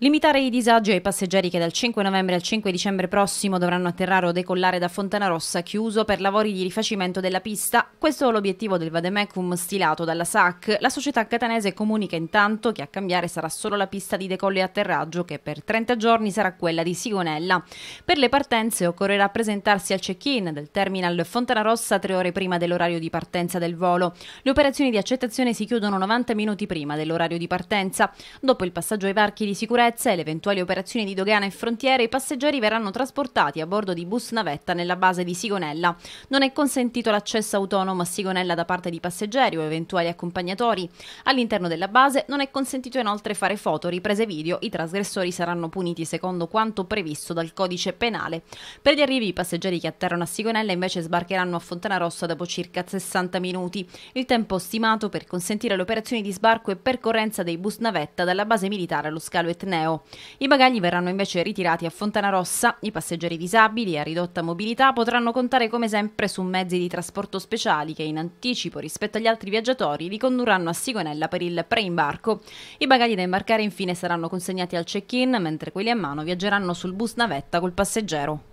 Limitare i disagi ai passeggeri che dal 5 novembre al 5 dicembre prossimo dovranno atterrare o decollare da Fontanarossa chiuso per lavori di rifacimento della pista. Questo è l'obiettivo del Vademecum stilato dalla SAC. La società catanese comunica intanto che a cambiare sarà solo la pista di decollo e atterraggio che per 30 giorni sarà quella di Sigonella. Per le partenze occorrerà presentarsi al check-in del terminal Fontanarossa tre ore prima dell'orario di partenza del volo. Le operazioni di accettazione si chiudono 90 minuti prima dell'orario di partenza. Dopo il passaggio ai varchi di sicurezza sicurezza e le eventuali operazioni di dogana e frontiere, i passeggeri verranno trasportati a bordo di bus navetta nella base di Sigonella. Non è consentito l'accesso autonomo a Sigonella da parte di passeggeri o eventuali accompagnatori. All'interno della base non è consentito inoltre fare foto, riprese video, i trasgressori saranno puniti secondo quanto previsto dal codice penale. Per gli arrivi i passeggeri che atterrano a Sigonella invece sbarcheranno a Fontana Rossa dopo circa 60 minuti, il tempo stimato per consentire le operazioni di sbarco e percorrenza dei bus navetta dalla base militare allo scalo Etneo. Cesneo. I bagagli verranno invece ritirati a Fontanarossa, i passeggeri disabili a ridotta mobilità potranno contare come sempre su mezzi di trasporto speciali che in anticipo rispetto agli altri viaggiatori li condurranno a Sigonella per il preimbarco. I bagagli da imbarcare infine saranno consegnati al check-in, mentre quelli a mano viaggeranno sul bus navetta col passeggero.